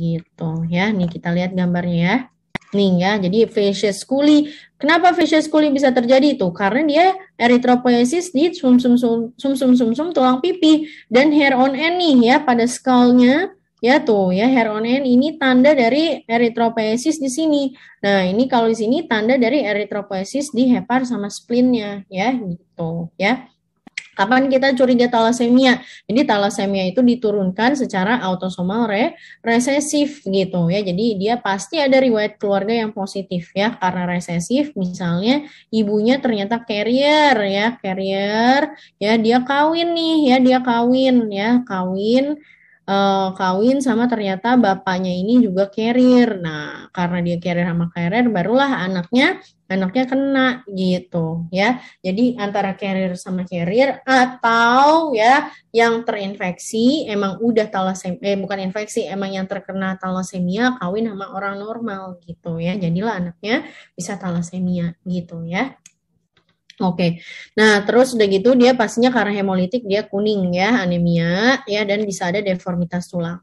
gitu ya. Nih kita lihat gambarnya ya. Nih ya, jadi facies coli. Kenapa facies coli bisa terjadi itu? Karena dia eritropoiesis di sum sum sum sum sum sum, tulang pipi dan hair on end nih ya pada skalnya ya tuh ya hair on end ini tanda dari eritropoiesis di sini. Nah, ini kalau di sini tanda dari eritropoiesis di hepar sama spleennya ya gitu ya. Kapan kita curiga talasemia? Jadi talasemia itu diturunkan secara autosomal re resesif gitu ya. Jadi dia pasti ada riwayat keluarga yang positif ya karena resesif misalnya ibunya ternyata carrier ya, carrier ya dia kawin nih ya, dia kawin ya, kawin eh, kawin sama ternyata bapaknya ini juga carrier. Nah, karena dia carrier sama carrier barulah anaknya anaknya kena gitu ya. Jadi antara carrier sama carrier atau ya yang terinfeksi emang udah talasemia eh bukan infeksi emang yang terkena talasemia kawin sama orang normal gitu ya. Jadilah anaknya bisa talasemia gitu ya. Oke. Okay. Nah, terus udah gitu dia pastinya karena hemolitik dia kuning ya, anemia ya dan bisa ada deformitas tulang.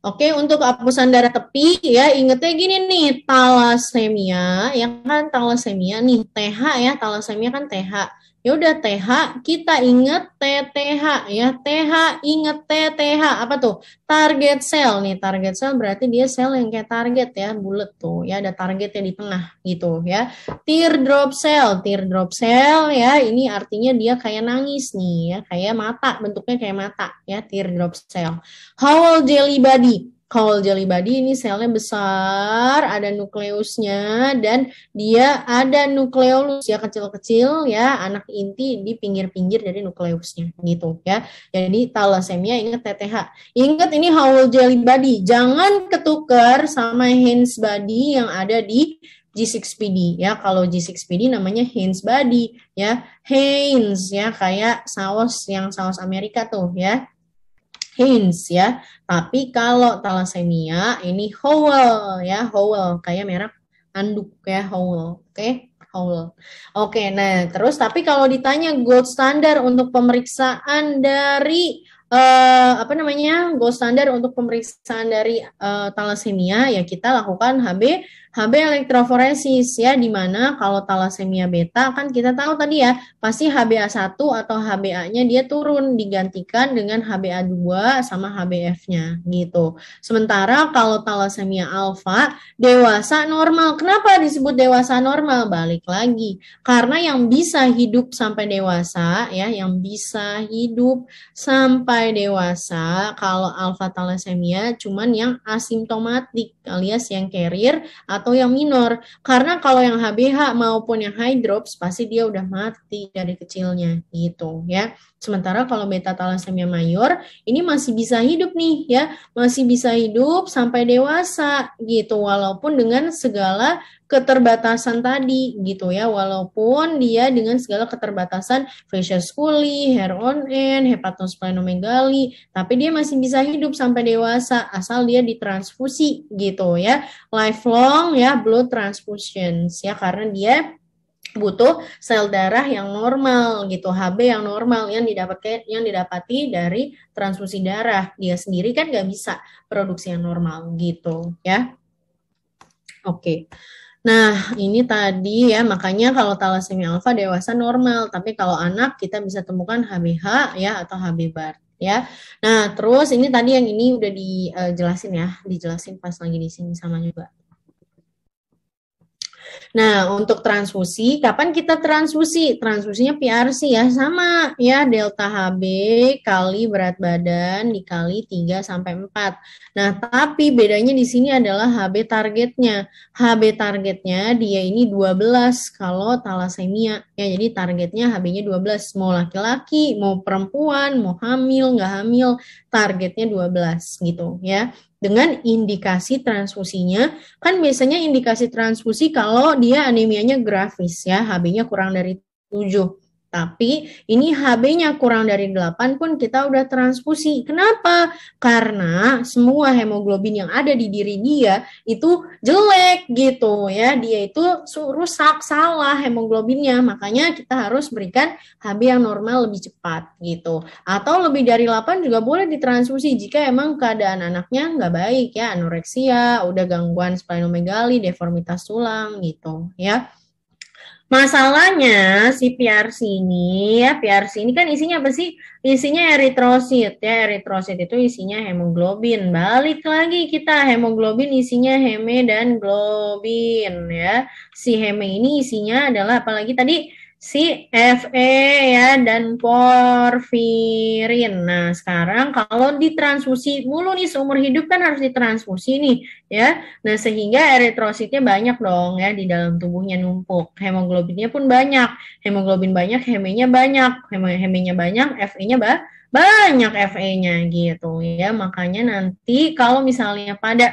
Oke, untuk hapusan darah tepi ya ingetnya gini nih, talasemia ya kan talasemia nih, TH ya, talasemia kan TH. Ya udah TH kita inget TTH ya. TH inget TTH apa tuh? Target sel nih. Target sel berarti dia sel yang kayak target ya, bulat tuh ya ada targetnya di tengah gitu ya. tear Teardrop cell, drop cell ya ini artinya dia kayak nangis nih ya, kayak mata bentuknya kayak mata ya tear teardrop cell. howl jelly body kalau jelly body ini selnya besar, ada nukleusnya dan dia ada nukleolus ya kecil-kecil ya anak inti di pinggir-pinggir dari nukleusnya gitu ya. Jadi talasemia ingat TTH. Ingat ini whole jelly body, jangan ketukar sama hens body yang ada di G6PD ya kalau G6PD namanya hens body ya hens ya kayak saus yang saus Amerika tuh ya Heinz ya. Tapi kalau thalassemia ini Howell ya, Howell kayak merah anduk ya Howell. Oke. Okay? Howell. Oke, okay, nah terus tapi kalau ditanya gold standard untuk pemeriksaan dari uh, apa namanya gold standard untuk pemeriksaan dari uh, thalassemia ya kita lakukan HB Hb elektroforesis ya di mana kalau talasemia beta kan kita tahu tadi ya pasti HbA1 atau HbA-nya dia turun digantikan dengan HbA2 sama HbF-nya gitu. Sementara kalau talasemia alfa dewasa normal. Kenapa disebut dewasa normal? Balik lagi karena yang bisa hidup sampai dewasa ya yang bisa hidup sampai dewasa kalau alfa talasemia cuman yang asimptomatik alias yang carrier atau yang minor. Karena kalau yang HBH maupun yang high drops pasti dia udah mati dari kecilnya gitu ya. Sementara kalau beta thalassemia mayor ini masih bisa hidup nih ya, masih bisa hidup sampai dewasa gitu walaupun dengan segala keterbatasan tadi gitu ya, walaupun dia dengan segala keterbatasan facial sculi, hair on end, hepatosplenomegali, tapi dia masih bisa hidup sampai dewasa asal dia ditransfusi gitu ya. Lifelong ya blood transfusions ya karena dia butuh sel darah yang normal gitu, HB yang normal yang didapatkan yang didapati dari transfusi darah. Dia sendiri kan nggak bisa produksi yang normal gitu ya. Oke. Nah, ini tadi ya, makanya kalau talasemia alfa dewasa normal, tapi kalau anak kita bisa temukan HBH ya atau HB bar ya. Nah, terus ini tadi yang ini udah dijelasin eh, ya, dijelasin pas lagi di sini sama juga. Nah, untuk transfusi, kapan kita transfusi? Transfusinya PRC ya, sama ya delta HB kali berat badan dikali 3 sampai 4. Nah, tapi bedanya di sini adalah HB targetnya. HB targetnya dia ini 12 kalau talasemia. Ya, jadi targetnya HB-nya 12, mau laki-laki, mau perempuan, mau hamil, nggak hamil, targetnya 12 gitu ya dengan indikasi transfusinya. Kan biasanya indikasi transfusi kalau dia anemianya grafis ya, HB-nya kurang dari 7. Tapi ini HB-nya kurang dari 8 pun kita udah transfusi. Kenapa? Karena semua hemoglobin yang ada di diri dia itu jelek gitu ya. Dia itu rusak, salah hemoglobinnya. Makanya kita harus berikan HB yang normal lebih cepat gitu. Atau lebih dari 8 juga boleh ditransfusi jika emang keadaan anaknya nggak baik ya. Anoreksia, udah gangguan splenomegali, deformitas tulang gitu ya. Masalahnya si PRC ini ya PRC ini kan isinya apa sih? Isinya eritrosit ya eritrosit itu isinya hemoglobin. Balik lagi kita hemoglobin isinya heme dan globin ya. Si heme ini isinya adalah apalagi tadi Si Fe ya dan porfirin. Nah, sekarang kalau ditransfusi mulu nih seumur hidup kan harus ditransfusi nih ya. Nah, sehingga eritrositnya banyak dong ya di dalam tubuhnya numpuk. Hemoglobinnya pun banyak. Hemoglobin banyak, hemenya banyak. Hemenya banyak, Fe-nya ba banyak FE-nya gitu ya. Makanya nanti kalau misalnya pada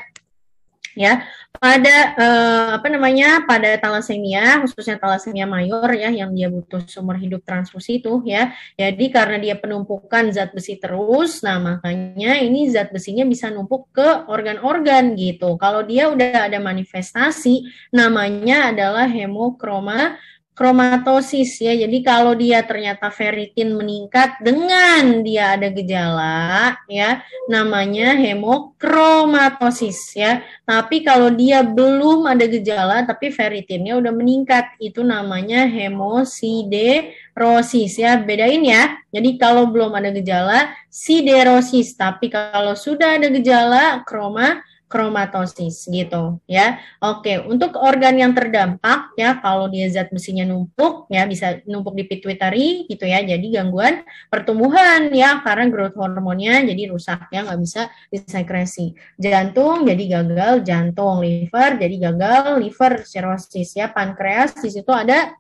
ya pada uh, apa namanya pada talasemia khususnya talasemia mayor ya yang dia butuh seumur hidup transfusi itu ya jadi karena dia penumpukan zat besi terus nah makanya ini zat besinya bisa numpuk ke organ-organ gitu kalau dia udah ada manifestasi namanya adalah hemokroma kromatosis ya. Jadi kalau dia ternyata feritin meningkat dengan dia ada gejala ya namanya hemokromatosis ya. Tapi kalau dia belum ada gejala tapi ferritinnya udah meningkat itu namanya hemosiderosis ya. Bedain ya. Jadi kalau belum ada gejala siderosis tapi kalau sudah ada gejala kromatosis kromatosis gitu ya. Oke, untuk organ yang terdampak ya kalau dia zat besinya numpuk ya bisa numpuk di pituitary gitu ya. Jadi gangguan pertumbuhan ya karena growth hormonnya jadi rusak ya nggak bisa disekresi. Jantung jadi gagal jantung, liver jadi gagal liver cirrhosis ya, pankreas di situ ada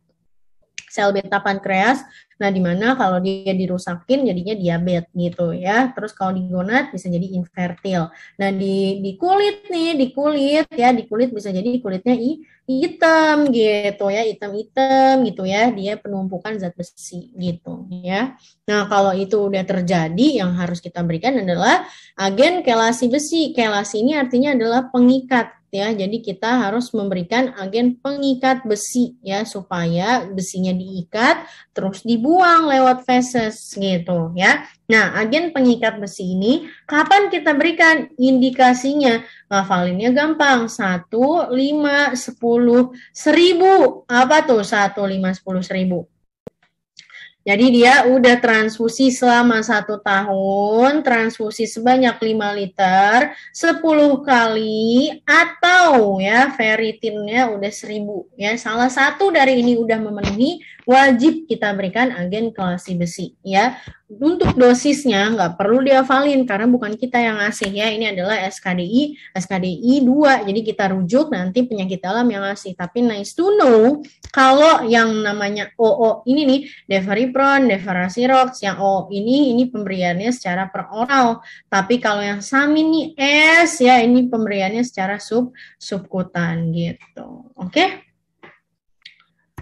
sel beta pankreas Nah, di mana kalau dia dirusakin jadinya diabetes gitu ya. Terus kalau di gonad bisa jadi infertil. Nah, di di kulit nih, di kulit ya, di kulit bisa jadi kulitnya hitam gitu ya, hitam-hitam gitu ya. Dia penumpukan zat besi gitu ya. Nah, kalau itu udah terjadi yang harus kita berikan adalah agen kelasi besi. Kelasi ini artinya adalah pengikat ya. Jadi kita harus memberikan agen pengikat besi ya supaya besinya diikat terus dibuang lewat feses gitu ya. Nah, agen pengikat besi ini kapan kita berikan indikasinya? Ngafalinnya gampang. Satu lima sepuluh seribu Apa tuh Satu lima sepuluh seribu. Jadi dia udah transfusi selama satu tahun, transfusi sebanyak 5 liter, 10 kali, atau ya ferritinnya udah 1000. Ya, salah satu dari ini udah memenuhi, wajib kita berikan agen kelasi besi ya. Untuk dosisnya nggak perlu valin karena bukan kita yang ngasih ya. Ini adalah SKDI, SKDI 2. Jadi kita rujuk nanti penyakit dalam yang ngasih. Tapi nice to know kalau yang namanya OO ini nih Devaripron, Devarasirox, yang OO ini ini pemberiannya secara per oral. Tapi kalau yang Samin nih S ya ini pemberiannya secara sub subkutan gitu. Oke? Okay?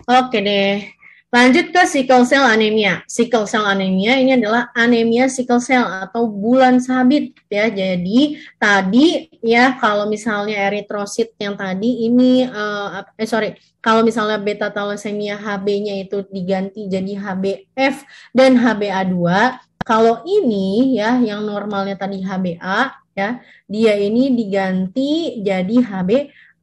Oke deh. Lanjut ke sickle cell anemia. Sickle cell anemia ini adalah anemia sickle cell atau bulan sabit ya. Jadi tadi ya kalau misalnya eritrosit yang tadi ini uh, eh sorry kalau misalnya beta thalassemia HB-nya itu diganti jadi HBF dan HBA2. Kalau ini ya yang normalnya tadi HBA ya, dia ini diganti jadi HB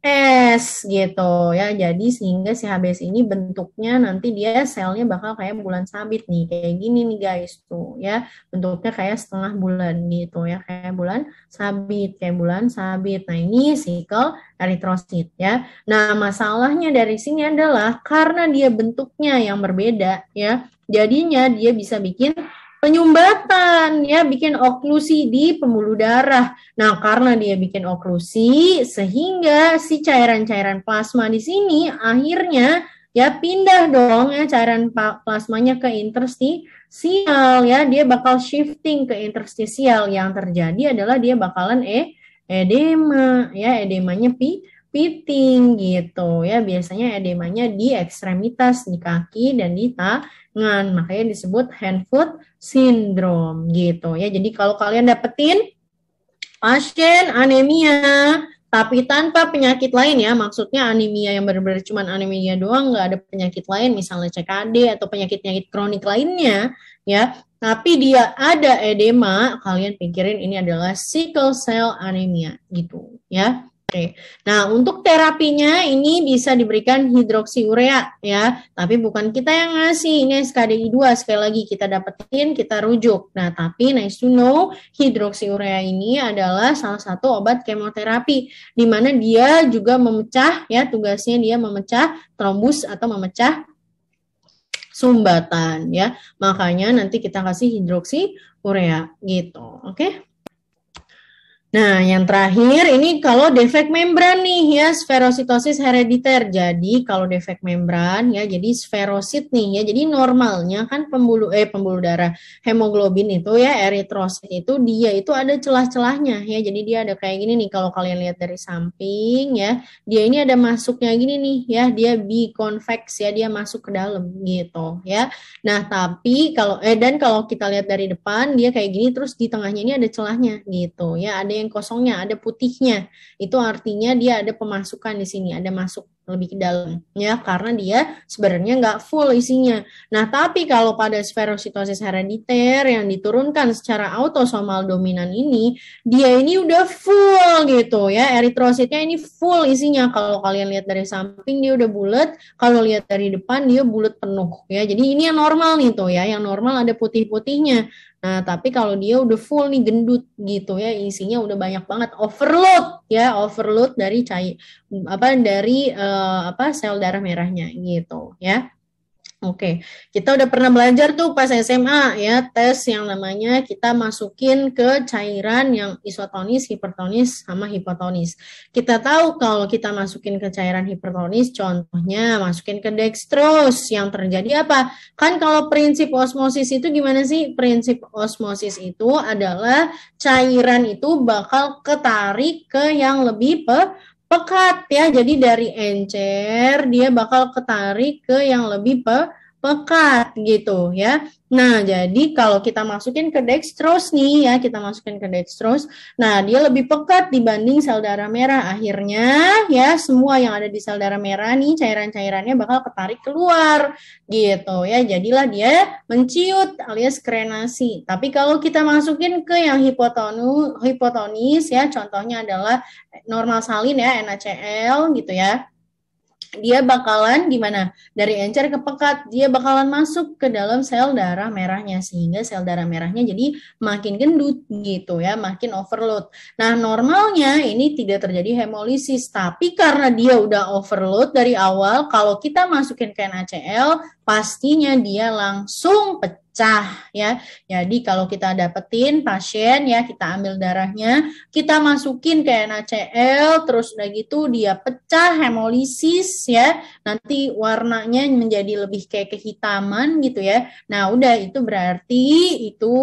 es gitu ya. Jadi sehingga si HBs ini bentuknya nanti dia selnya bakal kayak bulan sabit nih, kayak gini nih guys tuh ya. Bentuknya kayak setengah bulan gitu ya, kayak bulan sabit, kayak bulan sabit. Nah, ini sikel eritrosit ya. Nah, masalahnya dari sini adalah karena dia bentuknya yang berbeda ya. Jadinya dia bisa bikin penyumbatan ya bikin oklusi di pembuluh darah. Nah, karena dia bikin oklusi sehingga si cairan-cairan plasma di sini akhirnya ya pindah dong ya cairan plasmanya ke interstisial ya dia bakal shifting ke interstisial yang terjadi adalah dia bakalan eh edema ya edemanya pi piting gitu ya biasanya edemanya di ekstremitas di kaki dan di ta makanya disebut hand foot syndrome gitu ya. Jadi kalau kalian dapetin pasien anemia tapi tanpa penyakit lain ya, maksudnya anemia yang benar-benar cuma anemia doang, nggak ada penyakit lain, misalnya CKD atau penyakit-penyakit kronik lainnya, ya. Tapi dia ada edema, kalian pikirin ini adalah sickle cell anemia gitu, ya. Oke. Nah, untuk terapinya ini bisa diberikan hidroksiurea ya, tapi bukan kita yang ngasih. Ini SKDI 2 sekali lagi kita dapetin, kita rujuk. Nah, tapi nice to know, hidroksiurea ini adalah salah satu obat kemoterapi di mana dia juga memecah ya, tugasnya dia memecah trombus atau memecah sumbatan ya. Makanya nanti kita kasih hidroksiurea gitu. Oke. Okay? Nah, yang terakhir ini kalau defek membran nih ya sferositosis herediter. Jadi kalau defek membran ya jadi sferosit nih ya. Jadi normalnya kan pembuluh eh pembuluh darah hemoglobin itu ya eritrosit itu dia itu ada celah-celahnya ya. Jadi dia ada kayak gini nih kalau kalian lihat dari samping ya. Dia ini ada masuknya gini nih ya. Dia biconvex ya dia masuk ke dalam gitu ya. Nah, tapi kalau eh dan kalau kita lihat dari depan dia kayak gini terus di tengahnya ini ada celahnya gitu ya. Ada yang kosongnya, ada putihnya. Itu artinya dia ada pemasukan di sini, ada masuk lebih ke dalam ya karena dia sebenarnya nggak full isinya. Nah tapi kalau pada sferositosis herediter yang diturunkan secara autosomal dominan ini dia ini udah full gitu ya eritrositnya ini full isinya kalau kalian lihat dari samping dia udah bulat kalau lihat dari depan dia bulat penuh ya jadi ini yang normal nih tuh ya yang normal ada putih-putihnya Nah, tapi kalau dia udah full nih gendut gitu ya, isinya udah banyak banget overload ya, overload dari cair apa dari uh, apa sel darah merahnya gitu ya. Oke, okay. kita udah pernah belajar tuh pas SMA ya tes yang namanya kita masukin ke cairan yang isotonis, hipertonis, sama hipotonis. Kita tahu kalau kita masukin ke cairan hipertonis, contohnya masukin ke dextrose, yang terjadi apa? Kan kalau prinsip osmosis itu gimana sih? Prinsip osmosis itu adalah cairan itu bakal ketarik ke yang lebih pe pekat ya. Jadi dari encer dia bakal ketarik ke yang lebih pe pekat gitu ya. Nah, jadi kalau kita masukin ke dextrose nih ya, kita masukin ke dextrose. Nah, dia lebih pekat dibanding sel darah merah. Akhirnya ya semua yang ada di sel darah merah nih cairan-cairannya bakal ketarik keluar gitu ya. Jadilah dia menciut alias krenasi. Tapi kalau kita masukin ke yang hipotonu, hipotonis ya, contohnya adalah normal salin ya, NaCl gitu ya dia bakalan gimana dari encer ke pekat dia bakalan masuk ke dalam sel darah merahnya sehingga sel darah merahnya jadi makin gendut gitu ya makin overload nah normalnya ini tidak terjadi hemolisis tapi karena dia udah overload dari awal kalau kita masukin kain ACL pastinya dia langsung pecah pecah ya. Jadi kalau kita dapetin pasien ya kita ambil darahnya, kita masukin ke NaCl terus udah gitu dia pecah hemolisis ya. Nanti warnanya menjadi lebih kayak kehitaman gitu ya. Nah, udah itu berarti itu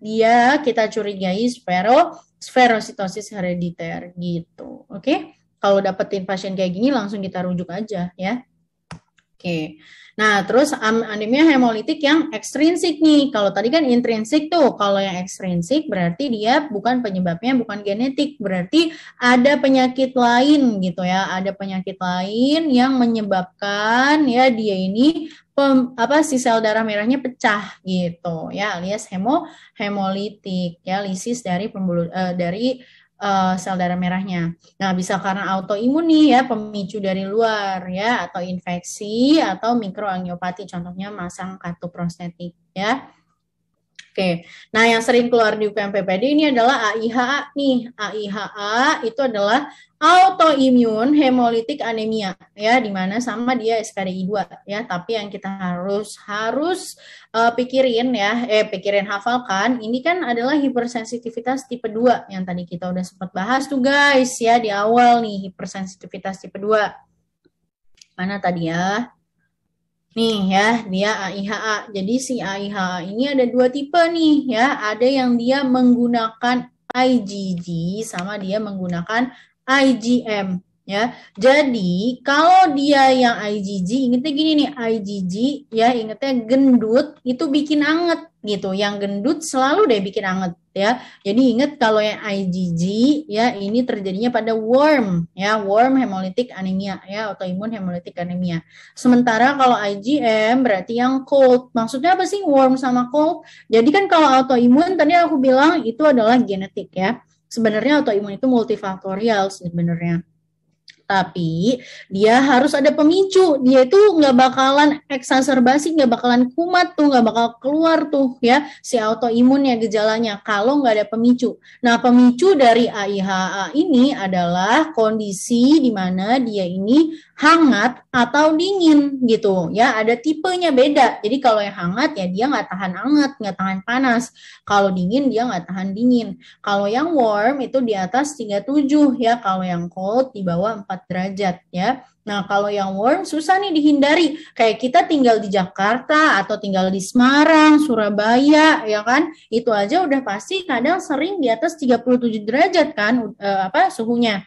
dia kita curigai sfero sferositosis herediter gitu. Oke. Okay? Kalau dapetin pasien kayak gini langsung kita rujuk aja ya. Oke. Okay. Nah, terus anemia hemolitik yang ekstrinsik nih. Kalau tadi kan intrinsik tuh, kalau yang ekstrinsik berarti dia bukan penyebabnya bukan genetik, berarti ada penyakit lain gitu ya, ada penyakit lain yang menyebabkan ya dia ini pem, apa si sel darah merahnya pecah gitu ya alias hemo hemolitik ya lisis dari pembuluh eh, dari uh, sel darah merahnya. Nah, bisa karena autoimun nih ya, pemicu dari luar ya, atau infeksi atau mikroangiopati contohnya masang katup prostetik ya. Oke, nah yang sering keluar di UPMPPD ini adalah AIHA nih. AIHA itu adalah autoimun hemolitik anemia ya, dimana sama dia SKDI 2 ya. Tapi yang kita harus harus uh, pikirin ya, eh pikirin hafalkan. Ini kan adalah hipersensitivitas tipe 2 yang tadi kita udah sempat bahas tuh guys ya di awal nih hipersensitivitas tipe 2. Mana tadi ya? Nih ya, dia AIHA. Jadi si AIHA ini ada dua tipe nih ya. Ada yang dia menggunakan IgG sama dia menggunakan IgM ya. Jadi kalau dia yang IgG ingetnya gini nih IgG ya ingetnya gendut itu bikin anget gitu. Yang gendut selalu deh bikin anget ya. Jadi inget kalau yang IgG ya ini terjadinya pada worm ya, worm hemolytic anemia ya, autoimun hemolytic anemia. Sementara kalau IgM berarti yang cold. Maksudnya apa sih worm sama cold? Jadi kan kalau autoimun tadi aku bilang itu adalah genetik ya. Sebenarnya autoimun itu multifaktorial sebenarnya tapi dia harus ada pemicu dia itu nggak bakalan eksaserbasi nggak bakalan kumat tuh nggak bakal keluar tuh ya si autoimun ya gejalanya kalau nggak ada pemicu nah pemicu dari AIHA ini adalah kondisi di mana dia ini hangat atau dingin gitu ya ada tipenya beda jadi kalau yang hangat ya dia nggak tahan hangat nggak tahan panas kalau dingin dia nggak tahan dingin kalau yang warm itu di atas 37 ya kalau yang cold di bawah 40 derajat ya. Nah, kalau yang warm susah nih dihindari. Kayak kita tinggal di Jakarta atau tinggal di Semarang, Surabaya ya kan? Itu aja udah pasti kadang sering di atas 37 derajat kan uh, apa suhunya.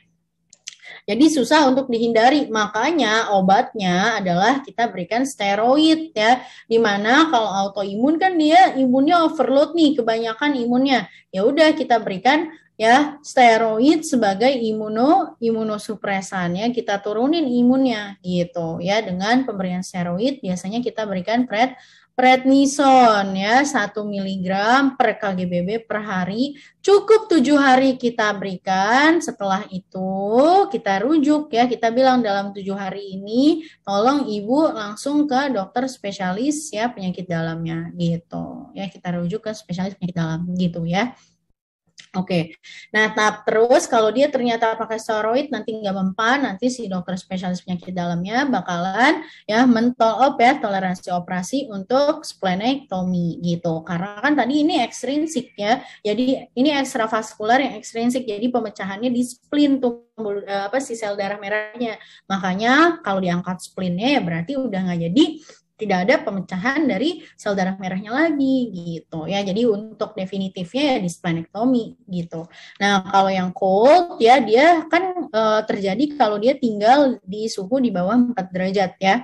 Jadi susah untuk dihindari. Makanya obatnya adalah kita berikan steroid ya. Dimana kalau autoimun kan dia imunnya overload nih, kebanyakan imunnya. Ya udah kita berikan ya steroid sebagai imuno imunosupresannya kita turunin imunnya gitu ya dengan pemberian steroid biasanya kita berikan pred prednison ya 1 mg per kgbb per hari cukup tujuh hari kita berikan setelah itu kita rujuk ya kita bilang dalam tujuh hari ini tolong ibu langsung ke dokter spesialis ya penyakit dalamnya gitu ya kita rujuk ke spesialis penyakit dalam gitu ya Oke, okay. nah tahap terus kalau dia ternyata pakai steroid nanti nggak mempan, nanti si dokter spesialis penyakit dalamnya bakalan ya mentol op ya toleransi operasi untuk splenectomy gitu. Karena kan tadi ini ekstrinsik ya, jadi ini ekstravaskular yang ekstrinsik, jadi pemecahannya di spleen tuh eh, apa sih sel darah merahnya. Makanya kalau diangkat splinnya ya berarti udah nggak jadi tidak ada pemecahan dari sel darah merahnya lagi gitu ya. Jadi untuk definitifnya ya displenektomi gitu. Nah, kalau yang cold ya dia kan e, terjadi kalau dia tinggal di suhu di bawah 4 derajat ya.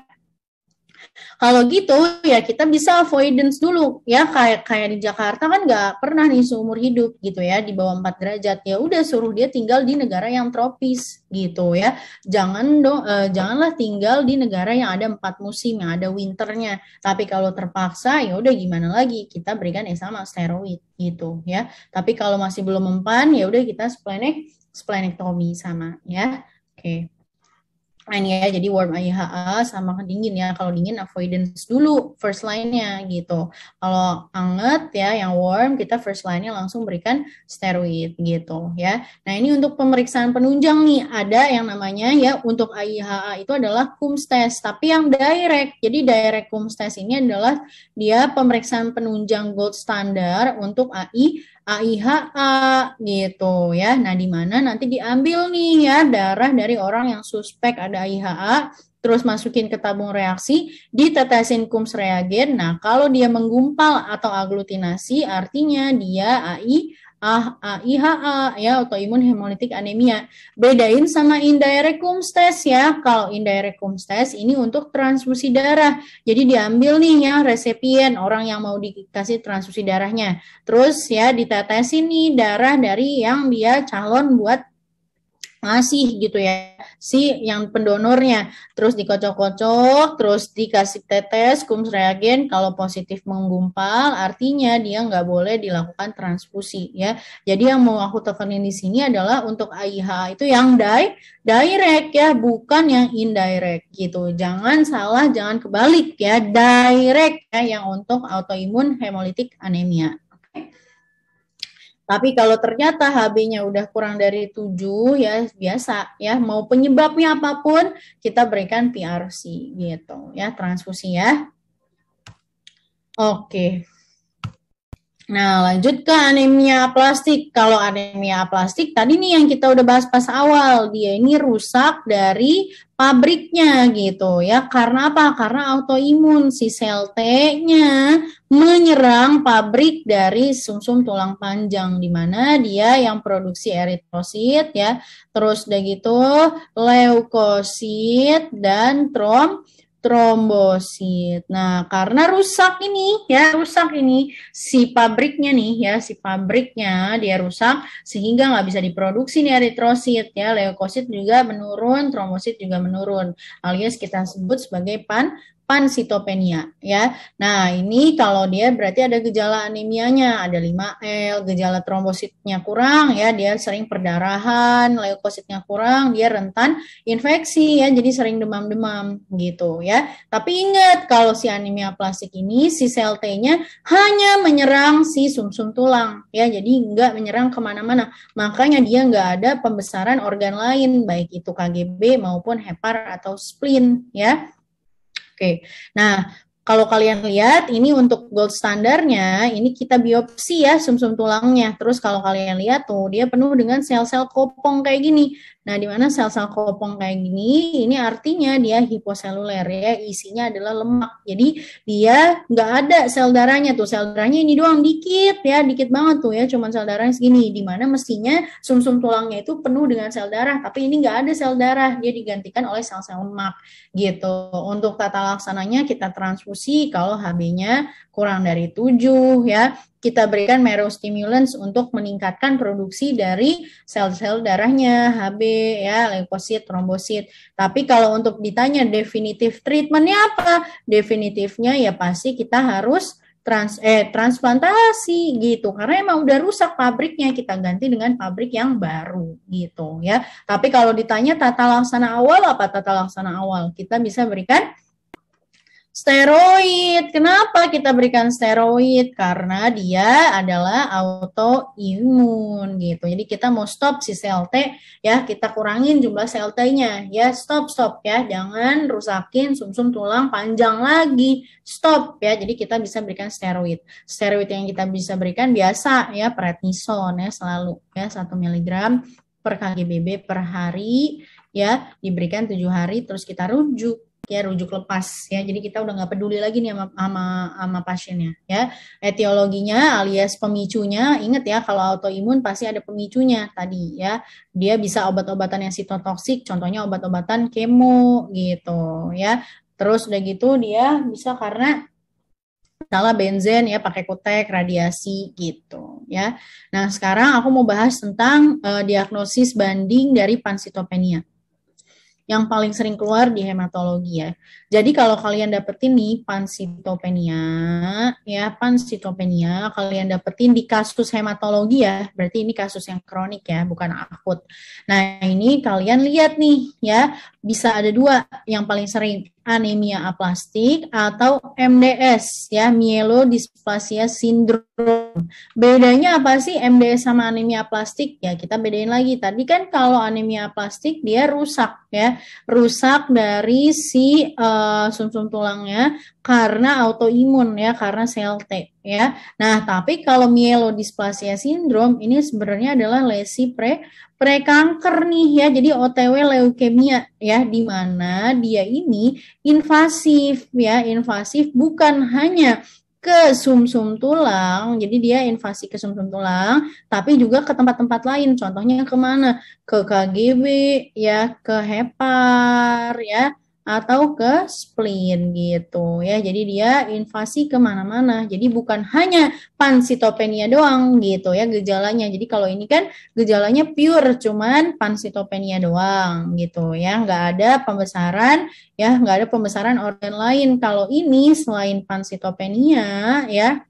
Kalau gitu ya kita bisa avoidance dulu ya kayak kayak di Jakarta kan nggak pernah nih seumur hidup gitu ya di bawah 4 derajat ya udah suruh dia tinggal di negara yang tropis gitu ya. Jangan dong eh, janganlah tinggal di negara yang ada empat musim yang ada winternya. Tapi kalau terpaksa ya udah gimana lagi kita berikan yang sama steroid gitu ya. Tapi kalau masih belum mempan ya udah kita splenek splenektomi sama ya. Oke. Okay. Nah, ini ya jadi warm IHA sama kan dingin ya kalau dingin avoidance dulu first line-nya gitu kalau anget ya yang warm kita first line-nya langsung berikan steroid gitu ya nah ini untuk pemeriksaan penunjang nih ada yang namanya ya untuk IHA itu adalah KUMS test tapi yang direct jadi direct KUMS test ini adalah dia pemeriksaan penunjang gold standard untuk AI AIHA gitu ya. Nah, di mana nanti diambil nih ya darah dari orang yang suspek ada AIHA, terus masukin ke tabung reaksi, ditetesin kums reagen. Nah, kalau dia menggumpal atau aglutinasi artinya dia AI ah, ah, IHA ah, ya autoimun hemolitik anemia. Bedain sama indirect test ya. Kalau indirect test ini untuk transfusi darah. Jadi diambil nih ya resepien orang yang mau dikasih transfusi darahnya. Terus ya ditetesin nih darah dari yang dia calon buat ngasih gitu ya si yang pendonornya terus dikocok-kocok terus dikasih tetes kums reagen kalau positif menggumpal artinya dia nggak boleh dilakukan transfusi ya jadi yang mau aku tekenin di sini adalah untuk AIH itu yang di direct ya bukan yang indirect gitu jangan salah jangan kebalik ya direct ya yang untuk autoimun hemolitik anemia tapi kalau ternyata HB-nya udah kurang dari 7 ya biasa ya mau penyebabnya apapun kita berikan PRC gitu ya transfusi ya. Oke. Nah, lanjut ke anemia plastik. Kalau anemia plastik tadi nih yang kita udah bahas pas awal, dia ini rusak dari pabriknya gitu ya. Karena apa? Karena autoimun si sel T-nya menyerang pabrik dari sumsum -sum tulang panjang di mana dia yang produksi eritrosit ya, terus udah gitu leukosit dan trom trombosit. Nah, karena rusak ini ya, rusak ini si pabriknya nih ya, si pabriknya dia rusak sehingga nggak bisa diproduksi nih eritrosit ya, leukosit juga menurun, trombosit juga menurun. Alias kita sebut sebagai pan pansitopenia ya. Nah, ini kalau dia berarti ada gejala anemianya, ada 5L, gejala trombositnya kurang ya, dia sering perdarahan, leukositnya kurang, dia rentan infeksi ya, jadi sering demam-demam gitu ya. Tapi ingat kalau si anemia plastik ini si sel T-nya hanya menyerang si sumsum -sum tulang ya, jadi enggak menyerang kemana-mana. Makanya dia enggak ada pembesaran organ lain baik itu KGB maupun hepar atau spleen ya. Oke. Nah, kalau kalian lihat, ini untuk gold standarnya, ini kita biopsi ya sumsum -sum tulangnya. Terus kalau kalian lihat tuh, dia penuh dengan sel-sel kopong kayak gini. Nah, di mana sel-sel kopong kayak gini, ini artinya dia hiposeluler ya, isinya adalah lemak. Jadi dia nggak ada sel darahnya tuh, sel darahnya ini doang dikit ya, dikit banget tuh ya, cuman sel darahnya segini. Di mana mestinya sumsum -sum tulangnya itu penuh dengan sel darah, tapi ini nggak ada sel darah, dia digantikan oleh sel-sel lemak gitu. Untuk tata laksananya kita transfusi transfusi kalau HB-nya kurang dari 7 ya. Kita berikan merostimulans untuk meningkatkan produksi dari sel-sel darahnya, HB ya, leukosit, trombosit. Tapi kalau untuk ditanya definitif treatmentnya apa? Definitifnya ya pasti kita harus trans eh transplantasi gitu karena emang udah rusak pabriknya kita ganti dengan pabrik yang baru gitu ya tapi kalau ditanya tata laksana awal apa tata laksana awal kita bisa berikan Steroid, kenapa kita berikan steroid? Karena dia adalah autoimun gitu. Jadi kita mau stop si sel T ya, kita kurangin jumlah sel T-nya ya. Stop stop ya, jangan rusakin sumsum -sum tulang panjang lagi. Stop ya. Jadi kita bisa berikan steroid. Steroid yang kita bisa berikan biasa ya prednisone ya selalu ya 1 mg per kgbb per hari ya diberikan tujuh hari terus kita rujuk ya rujuk lepas ya jadi kita udah nggak peduli lagi nih sama, sama sama pasiennya ya etiologinya alias pemicunya inget ya kalau autoimun pasti ada pemicunya tadi ya dia bisa obat-obatan yang sitotoksik contohnya obat-obatan kemo gitu ya terus udah gitu dia bisa karena salah benzen ya pakai kutek radiasi gitu ya nah sekarang aku mau bahas tentang uh, diagnosis banding dari pansitopenia yang paling sering keluar di hematologi ya. Jadi kalau kalian dapetin nih pansitopenia, ya pansitopenia kalian dapetin di kasus hematologi ya, berarti ini kasus yang kronik ya, bukan akut. Nah ini kalian lihat nih ya, bisa ada dua yang paling sering anemia aplastik atau MDS ya mielodysplasia sindrom Bedanya apa sih MDS sama anemia aplastik? Ya kita bedain lagi. Tadi kan kalau anemia aplastik dia rusak ya, rusak dari si uh, eh, -sum tulangnya karena autoimun ya, karena sel T ya. Nah, tapi kalau mielodysplasia sindrom ini sebenarnya adalah lesi pre prekanker nih ya. Jadi OTW leukemia ya di mana dia ini invasif ya, invasif bukan hanya ke sumsum -sum tulang, jadi dia invasi ke sumsum -sum tulang, tapi juga ke tempat-tempat lain. Contohnya kemana? Ke KGB, ya, ke hepar, ya, atau ke spleen gitu ya. Jadi dia invasi kemana-mana. Jadi bukan hanya pansitopenia doang gitu ya gejalanya. Jadi kalau ini kan gejalanya pure cuman pansitopenia doang gitu ya. Nggak ada pembesaran ya, nggak ada pembesaran organ lain. Kalau ini selain pansitopenia ya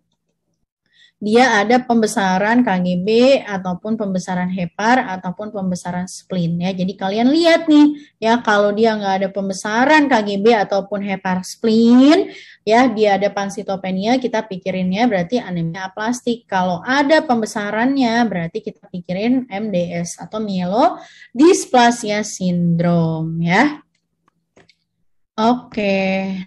dia ada pembesaran KGB ataupun pembesaran hepar ataupun pembesaran spleen ya. Jadi kalian lihat nih ya kalau dia nggak ada pembesaran KGB ataupun hepar spleen ya dia ada pansitopenia kita pikirinnya berarti anemia aplastik. Kalau ada pembesarannya berarti kita pikirin MDS atau myelodysplasia sindrom ya. Oke,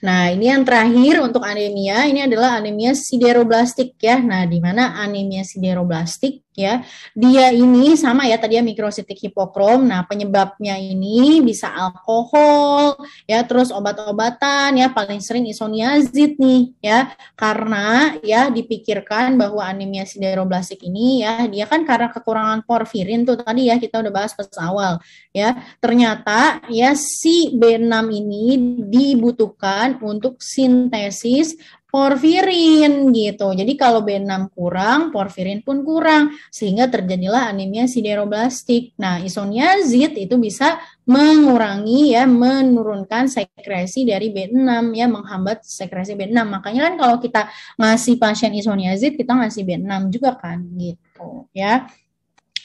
nah ini yang terakhir untuk anemia, ini adalah anemia sideroblastik ya. Nah, di mana anemia sideroblastik ya. Dia ini sama ya tadi ya mikrositik hipokrom. Nah, penyebabnya ini bisa alkohol ya, terus obat-obatan ya, paling sering isoniazid nih ya. Karena ya dipikirkan bahwa anemia sideroblastik ini ya dia kan karena kekurangan porfirin tuh tadi ya kita udah bahas pas awal ya. Ternyata ya si B6 ini dibutuhkan untuk sintesis porfirin gitu. Jadi kalau B6 kurang, porfirin pun kurang sehingga terjadilah anemia sideroblastik. Nah, isoniazid itu bisa mengurangi ya menurunkan sekresi dari B6 ya menghambat sekresi B6. Makanya kan kalau kita ngasih pasien isoniazid kita ngasih B6 juga kan gitu ya.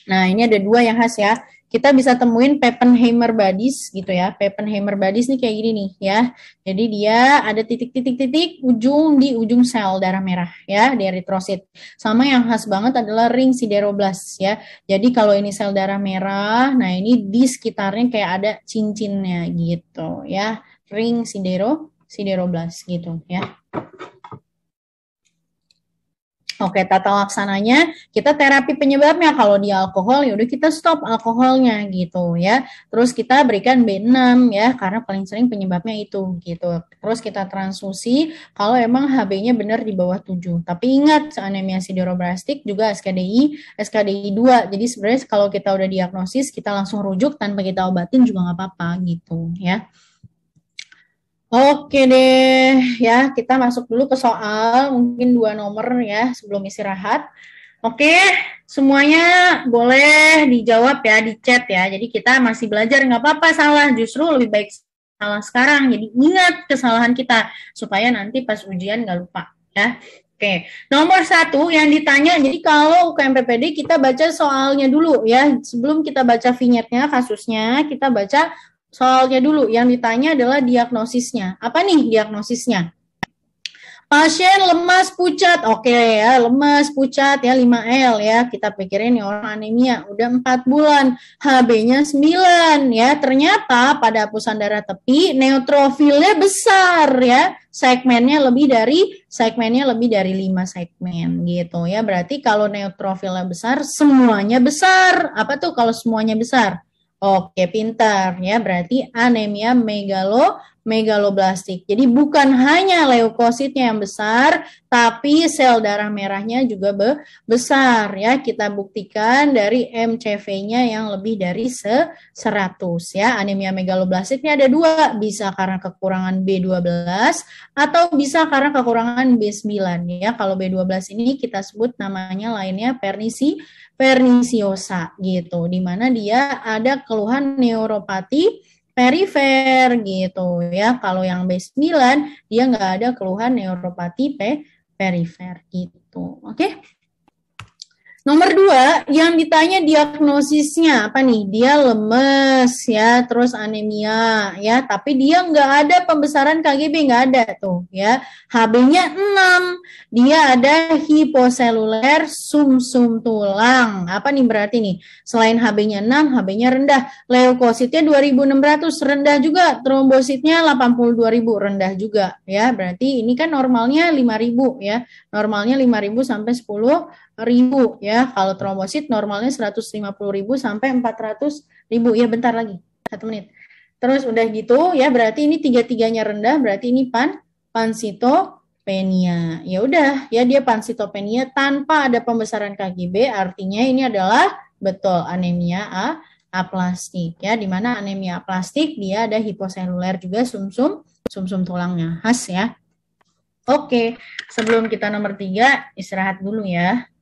Nah, ini ada dua yang khas ya kita bisa temuin Pappenheimer bodies gitu ya. Pappenheimer bodies nih kayak gini nih ya. Jadi dia ada titik-titik-titik ujung di ujung sel darah merah ya, di eritrosit. Sama yang khas banget adalah ring sideroblast, ya. Jadi kalau ini sel darah merah, nah ini di sekitarnya kayak ada cincinnya gitu ya. Ring sidero sideroblast gitu ya oke tata laksananya kita terapi penyebabnya kalau di alkohol ya udah kita stop alkoholnya gitu ya terus kita berikan B6 ya karena paling sering penyebabnya itu gitu terus kita transfusi kalau emang HB-nya benar di bawah 7 tapi ingat anemia sideroblastik juga SKDI SKDI 2 jadi sebenarnya kalau kita udah diagnosis kita langsung rujuk tanpa kita obatin juga nggak apa-apa gitu ya Oke deh, ya kita masuk dulu ke soal mungkin dua nomor ya sebelum istirahat. Oke, semuanya boleh dijawab ya di chat ya. Jadi kita masih belajar nggak apa-apa salah, justru lebih baik salah sekarang. Jadi ingat kesalahan kita supaya nanti pas ujian nggak lupa ya. Oke, nomor satu yang ditanya, jadi kalau UKMPPD kita baca soalnya dulu ya, sebelum kita baca vignetnya, kasusnya, kita baca soalnya dulu yang ditanya adalah diagnosisnya. Apa nih diagnosisnya? Pasien lemas pucat, oke okay, ya, lemas pucat ya 5L ya, kita pikirin nih orang anemia, udah 4 bulan, HB-nya 9 ya, ternyata pada hapusan darah tepi neutrofilnya besar ya, segmennya lebih dari segmennya lebih dari 5 segmen gitu ya, berarti kalau neutrofilnya besar semuanya besar, apa tuh kalau semuanya besar? Oke, pintar ya. Berarti anemia megalo megaloblastik. Jadi bukan hanya leukositnya yang besar, tapi sel darah merahnya juga be besar ya. Kita buktikan dari MCV-nya yang lebih dari se 100 ya. Anemia megaloblastiknya ada dua, bisa karena kekurangan B12 atau bisa karena kekurangan B9 ya. Kalau B12 ini kita sebut namanya lainnya pernisi perniciosa gitu, di mana dia ada keluhan neuropati perifer gitu ya. Kalau yang base 9 dia nggak ada keluhan neuropati pe perifer gitu. Oke. Okay? Nomor dua, yang ditanya diagnosisnya apa nih? Dia lemes ya, terus anemia ya, tapi dia nggak ada pembesaran KGB nggak ada tuh ya. HB-nya enam dia ada hiposeluler sumsum tulang. Apa nih berarti nih? Selain HB-nya enam HB-nya rendah, leukositnya 2600 rendah juga, trombositnya 82.000 rendah juga ya. Berarti ini kan normalnya 5.000 ya. Normalnya 5.000 sampai ribu ya ya. Kalau trombosit normalnya 150.000 sampai 400.000. Ya bentar lagi, satu menit. Terus udah gitu ya berarti ini tiga-tiganya rendah, berarti ini pan pansitopenia. Ya udah, ya dia pansitopenia tanpa ada pembesaran KGB, artinya ini adalah betul anemia A aplastik ya di mana anemia aplastik dia ada hiposeluler juga sumsum sumsum tulangnya khas ya. Oke, sebelum kita nomor tiga istirahat dulu ya.